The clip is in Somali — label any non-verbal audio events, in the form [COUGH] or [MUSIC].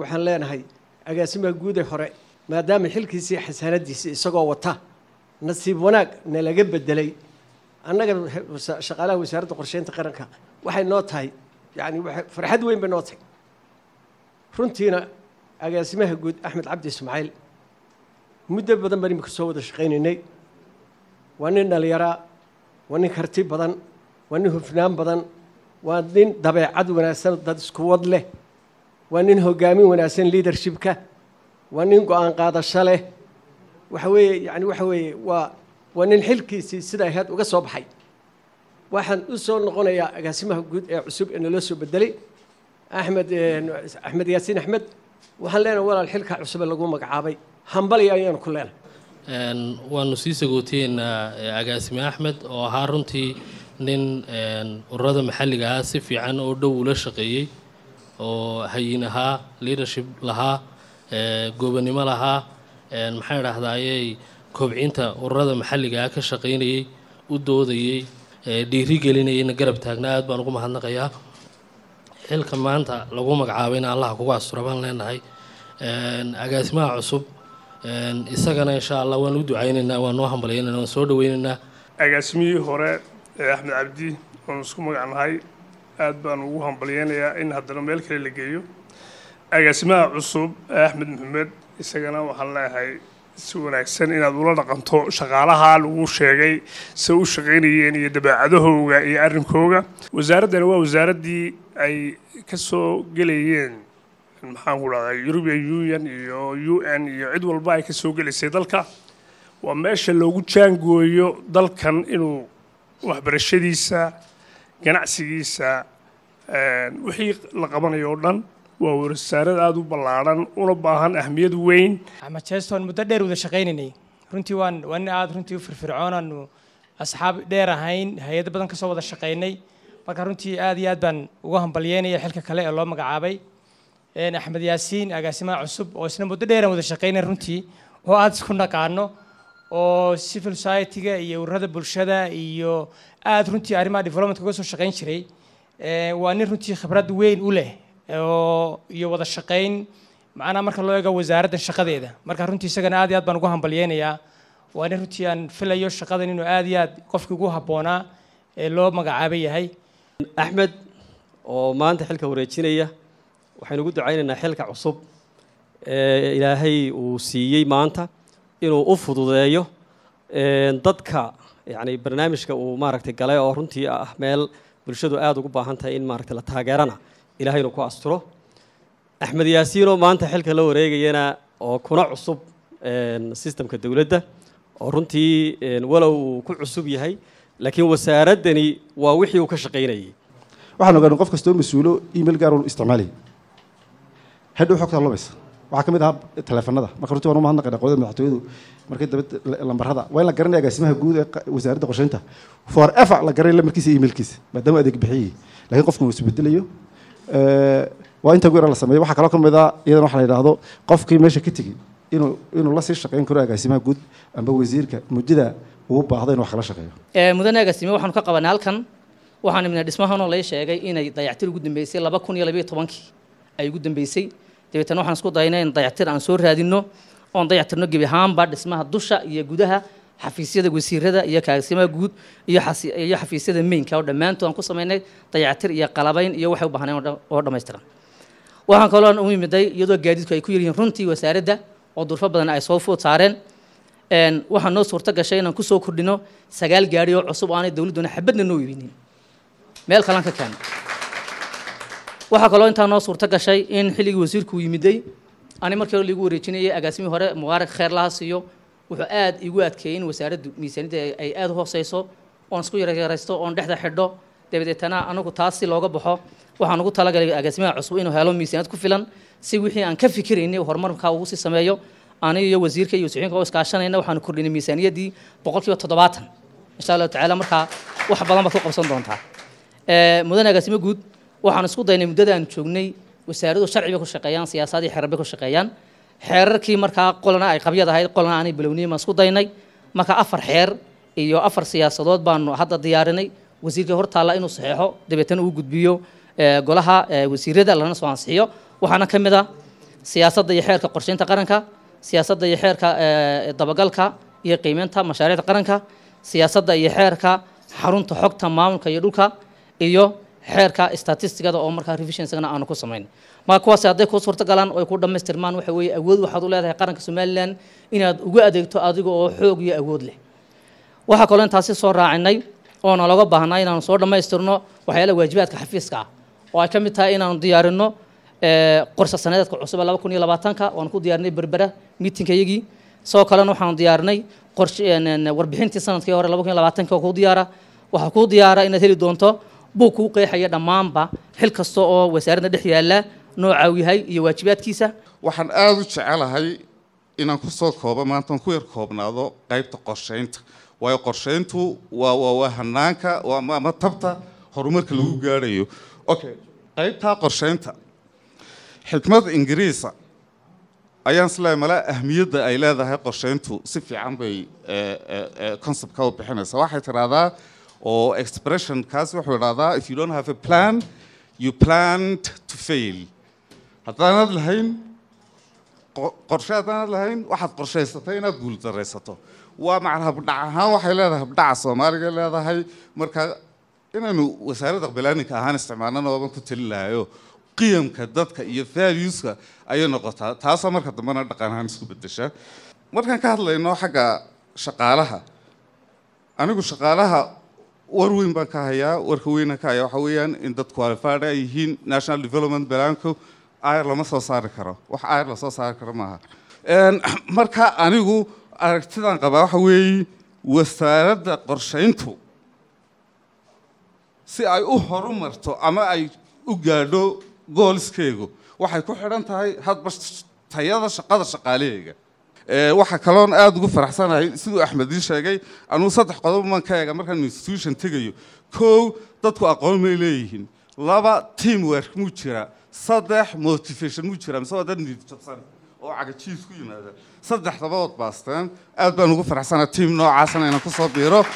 waxaan leenahay agaasimaha guude hore maadaama xilkiisii xasaanadiisii isagoo wata nasiib wanaag na laga bedelay annaga shaqaalaha wasaaradda qorsheynta qaranka waxay noo tahay yani farxad weyn bay noo tahay runtiina agaasimaha guud axmed cabdi ismaaciil muddo badan baan imika soo wada shaqaynaynay waa nin dhallinyaraa waa nin karti badan waa nin hufnaan badan waa nin dabeecad wanaagsan dad isku wad leh waa nin hogaamin wanaagsan leadershipka waa nin go-aan qaadasho leh waxa weeye yani waxa weeye waa waa nin xilkiisii sidaa ahayd uga soo baxay waxaan u soo noqonayaa agaasimaha guud ee cusub ee naloo soo bedelay axmed axmed yaasiin axmed waxaan leenahay walaal xilka cusube lagu magacaabay hambalya ayaanu ku leenahay waanu sii sagootiyeynaa agaasime axmed oo ahaa runtii nin ururada maxalliga ah si fiican oo dhow ula shaqeeyey oo hayin ahaa leadership lahaa goobanimo lahaa maxaan idhaahdayey kobcinta ururada maxalligaa ah ka shaqaynayey u doodayey dhiirigelinayeyna garab taagnaa aada baan ugu mahadnaqayaa xilka maanta lagu ina allaha kugu astura baan leenahay agaasimaha cusub isagana insha allah waan u ducaynaynaa waan noo hambalyaynaynaa waan soo dhawaynaynaa agaasimihii hore ee axmed cabdi oon isku magacnahay aad baan ugu hambalyeynayaa in haddana meel kale la geeyo agaasimaha cusub axmed maxamed isagana waxaan leeahay si wanaagsan inaad ula dhaqanto shaqaalaha lagu sheegay se u shaqaynayeen iyo dabeecadahooga iyo arrinkooga wasaaraddani waa wasaaraddii ay ka soo gelayeen maxaan ku dhahday european union iyo u n iyo cid walba ay ka soo gelaysay dalka waa meesha loogu jaangooyo dalkan inuu waxbarashadiisa ganacsigiisa eh, wixii la qabanayo oo dhan waa warsaarad aada u ballaaran una baahan ahmiyad weyn axmed jeesto aan muddo dheer wada shaqaynaynay runtii waan waa nin aada runtii u firfircoon aanu asxaab dheer ahayn hay-ado badan kasoo wada shaqaynay marka runtii aad iyo aad baan ugu hambalyeynaya xilka kale ee loo magacaabay axmed yaasiin agaasimaha cusub oo isna muddo dheeraan wada shaqaynay runtii oo aada isku naqaano oo civil society-ga iyo ururada bulshada iyo aada runtii arrimaha developmentka uga soo shaqayn jiray waa nin runtii khibrad weyn u leh oo iyo wada shaqeyn macnaha marka loo eego wasaaradda shaqadeeda marka runtii isagana aad iyo aad baan ugu hambalyeynayaa waa nin runtii aan filayo shaqadan inuu aad iyo aad qofkii ugu habboonaa ee loo magacaaba yahay axmed oo maanta xilka wareejinaya waxaynu ugu ducaynaynaa xilka cusub ee ilaahay uu siiyey maanta inuu u fududeeyo dadka yani barnaamijka uu maaragtay galay oo runtii ah meel bulshadu aada ugu baahan tahay in maaragtay la taageerana ilahay inuu ku asturo axmed yaasiinoo maanta xilka la wareegayana oo kuna cusub sistamka dowladda oo runtii walow uu ku cusub yahay laakiin wasaaraddani waa wixii uu ka shaqaynayay waxaan ogaanay qof kastoo mas-uulo email gaar u isticmaalaya hadhow xogtaa lubaysa waxaa ka mid ahaa marka runti waan umahadnaqay aqoonada madaxtooyadu markii dambe lambarada waa in la garanaya agaasimaha guud ee wasaaradda qorsheynta for ever la garanay lamarkiisa iyo maadaama adeeg bixiyey lakiin qofkan uu isbedelayo waa inta ugu la sameeyo waxaa kaloo ka a ah, iyadana waxa la yidhaahdo qofkii meesha ka tegey inuu inuu lasii shaqayn karo agaasimaha guud amba wasiirka muddada uu baahdo inuu wax kala shaqeeyo mudane agaasime waxaanu ka qabanay halkan waxaan imnay dhismahanoo lai sheegay inay dayactir ugu dambeysay laba kun iyo labiyo tobankii ay ugu dambeysay dabeetana waxaan isku dayaynaa in dayactir aan soo raadinno oon dayactirno gebi ahaanba dhismaha dusha iyo gudaha xafiisyada wasiirada iyo kaagsimaha guud iyo xafiisyada mainka oo dhammaantood aan ku samaynay dayactir iyo qalabayn iyo waxay u baahneen oo dhammaystiran waxaan kaloo u yimiday iyadoo gaadiidku ay ku yaryihiin runtii wasaaradda oo durfo badan ay soo food saareen waxaa noo suurto gashay inaan kusoo kordhino sagaal gaari oo cusub oo aanay dowladduna xabadna noo iibinin meel kalaan ka keeno waxaa kaloo intaa noo suurto gashay in xilligii wasiirku yimiday ani markii hore ligu wareejinayay agaasimihii hore mubaarak kheerlaas iyo wuxuu aad igu adkeeyey in wasaaraddu miisaanidda ay aad u hooseyso oon isku yaryaraysto oon dhexda xidho dabadeetana anagu taas si looga baxo waxaan ugu talagalay agaasimaha cusub inuu helo miisaanid ku filan si wixii aan ka fikiraynay horumarkaa ugu sii sameeyo aniga iyo wasiirka iyo wasiixinka oo iskaashanayna waxaanu kordhinay miisaaniyaddii boqolkiiba toddobaatan insha allahu tacaala markaa wax badan baad ku qabsan doontaa mudane agaasimo guud waxaan isku daynay muddadaan joognay wasaaradu sharci bay ku shaqeeyaan siyaasadii xeeran bay ku shaqeeyaan xeerarkii markaa qolana ay qabyad ahayd qolana aanay balowniyin baan isku daynay marka afar xeer iyo afar siyaasadood baanu hadda diyaarinay wasiirka hortaalla inuu saxeexo dabeetana uu gudbiyo golaha wasiirada lana soo ansixiyo waxaana ka mid ah siyaasadda iyo xeerka qorsheynta qaranka siyaasadda iyo xeerka dabagalka iyo qiimeynta mashaariicda qaranka siyaasadda iyo xeerka xarunta xogta maamulka iyo dhulka iyo xeerka statistigada oo markaa revisionsigana aanu ku samayn marka kuwaasi hadday kuu suurtagalaan oy ku dhammaystirmaan waxa weeye awood waxaad u leedahay qaranka somalilan inaad uga adeegto adiga oo xoog iyo awood leh waxaa kaloo intaasi soo raacinay oona laga baahnaa inaanu soo dhammaystirno waxyaalaha waajibaadka xafiiska ah oo ay ka mid tahay inaanu diyaarinno eh, qorsa sanadeedka cusub ee laba kun iyo labaatanka waanu ku diyaarinay berbera miitinkayagii sidoo kalena waxaanu diyaarinay eh, warbixintii sanadkii hore laba kun iyo labaatanka kuu diyaara waxaa kuu diyaara inaad heli doonto buu kuu qeexaya dhammaanba xil kasta oo wasaaradda dhex yaalla nooca uu yahay iyo waajibaadkiisa waxaan aada u jecelahay inaan kusoo koobo maanta ku yar koobnaado qaybta qorsheynta waayo qorshayntu waa waa hanaanka ama tabta horumarka lagu gaadhayo okay qaybtaa qorsheynta xikmad ingiriisa ayaan isleehay malaa ahmiyadda ay leedahay qorsheyntu si fiican bay eh, eh, eh, conceptka u bixinaysa waxay tidhaahdaa or expression kaas wuxuu idhahdaa if you don't have a plan you planned to fail haddaanad lahayn qorshe haddaanad lahayn waxaad qorshaysatay inaad guuldaraysato waa macna habdhac ahaan waxay leedahay habdhaca soomaaliga leedahay marka inaynu wasaaradda aqbalaaninka ahaan isticmaalnana waaban ku talin lahayo qiyamka dadka iyo valueska ayay noqotaa taasoo marka dambena dhaqan ahaan isku bedesha markaan ka hadlayno xagga shaqaalaha anigu shaqaalaha war weyn baan ka hayaa warka weyna ka haya waxaa weeyaan in dad qualified ay yihiin national development balaanco ayr lama soo saari karo wax ayr lasoo saari karo maaha [CLEARS THROAT] marka anigu aragtidan qabaa waxa weeye wasaaradda qorshayntu si ay u horumarto ama ay u gaadho goolskeegu waxay ku xidhan tahay hadba tayada shaqada shaqaalaheyga waxaa kaloon aada ugu faraxsanahay siduu axmed ii sheegay anuu saddex qodob maan ka eega markaan institution tegayo kow dadku aqoon may leeyihiin laba team work muu jira saddex motivation muu jira mise waa dad niidjabsan oo cagajiis ku yimaada saddex labadood baasteen aad baan ugu faraxsanaha team noocaasna inaan ku soo biiro